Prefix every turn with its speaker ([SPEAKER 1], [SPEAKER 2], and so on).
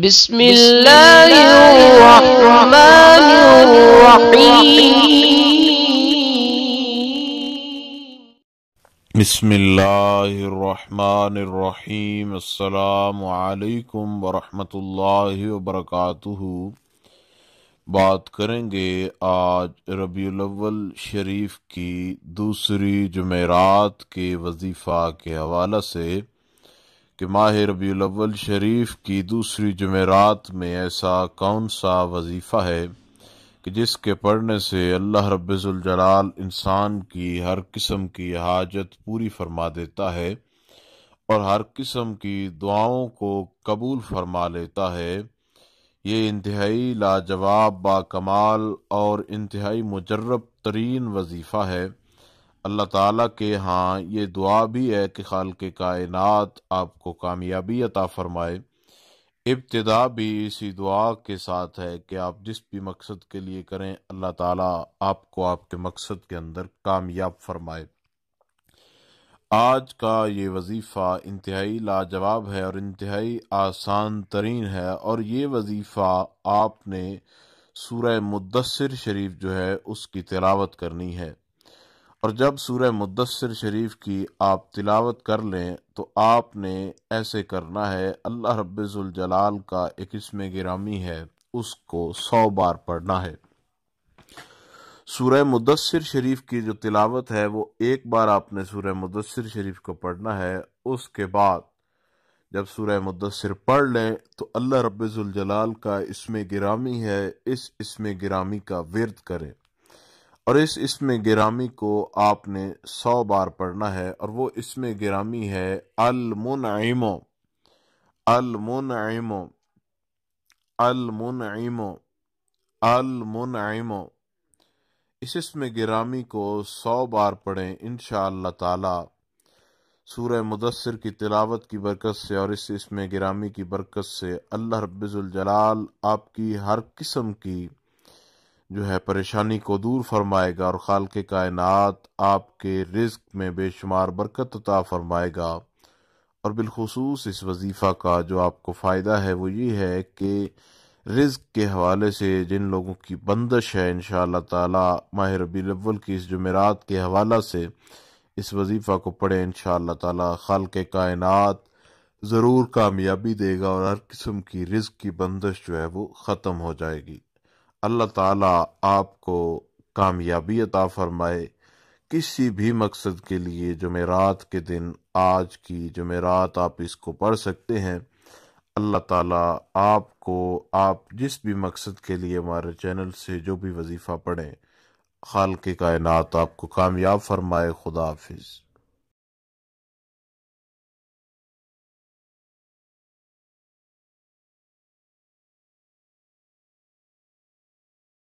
[SPEAKER 1] بسم الله الرحمن الرحيم بسم الله الرحمن الرحيم السلام عليكم ورحمة الله وبركاته बात करेंगे आज रबील अव्वल शरीफ की दूसरी जुमेरात के वजीफ़ा के हवाले से कि माह अव्वल शरीफ की दूसरी जमेरात में ऐसा कौन सा वजीफ़ा है कि जिसके पढ़ने से अल्लाह रबाल इंसान की हर किस्म की हाजत पूरी फरमा देता है और हर किस्म की दुआओं को कबूल फरमा लेता है ये इंतहाई लाजवाब कमाल और इंतहाई मुजरब तरीन वजीफ़ा है अल्लाह ताला के हाँ ये दुआ भी है कि खाल के कायनात आपको कामयाबी अता फरमाए इब्तदा भी इसी दुआ के साथ है कि आप जिस भी मकसद के लिए करें अल्लाह ताला आपको आपके मकसद के अंदर कामयाब फरमाए आज का ये वजीफ़ा इंतहाई लाजवाब है और इंतहाई आसान तरीन है और ये वजीफ़ा आपने सूर मुदसर शरीफ जो है उसकी तिलावत करनी है और जब सूर मुद्दसर शरीफ की आप तिलावत कर लें तो आपने ऐसे करना है अल्लाह रब्ज़ुलजलाल का एक इसम गिरामी है उसको सौ बार पढ़ना है सूर मुदसर शरीफ की जो तिलावत है वो एक बार आपने सूर मुदसर शरीफ को पढ़ना है उसके बाद जब सूर मुदसर पढ़ लें तो अल्लाह जलाल का इसम गिरामी है इस इसम गिरामी का विरद करें और इस इसमें गिरामी को आपने सौ बार पढ़ना है और वो इसमें गिरामी है आइमो अल मुन आइमो इस इसमें गिरामी को सौ बार पढ़ें इन ताला सूर्य मुदसर की तिलावत की बरकत से और इस इसमें गिरामी की बरकत से अल्लाह जलाल आपकी हर किस्म की जो है परेशानी को दूर फरमाएगा और खाल के कायनात आपके रिस्क में बेशुमार बरकत अता फरमाएगा और बिलखसूस इस वजीफ़ा का जो आपको फ़ायदा है वो ये है कि रिस्क के हवाले से जिन लोगों की बंदश है इन शाह माह रबी अव्वल की इस जमेरात के हवाला से इस वजीफ़ा को पढ़े इन शाह खाल के कायनात ज़रूर कामयाबी देगा और हर किस्म की रिस्क की बंदश जो है वो ख़त्म हो जाएगी अल्लाह ताला आपको कामयाबी अता फरमाए किसी भी मकसद के लिए जमेरात के दिन आज की जमेरात आप इसको पढ़ सकते हैं अल्लाह ताला आपको आप जिस भी मकसद के लिए हमारे चैनल से जो भी वजीफ़ा पढ़ें खाल के कायनात आपको कामयाब फरमाए खुदा हाफिज़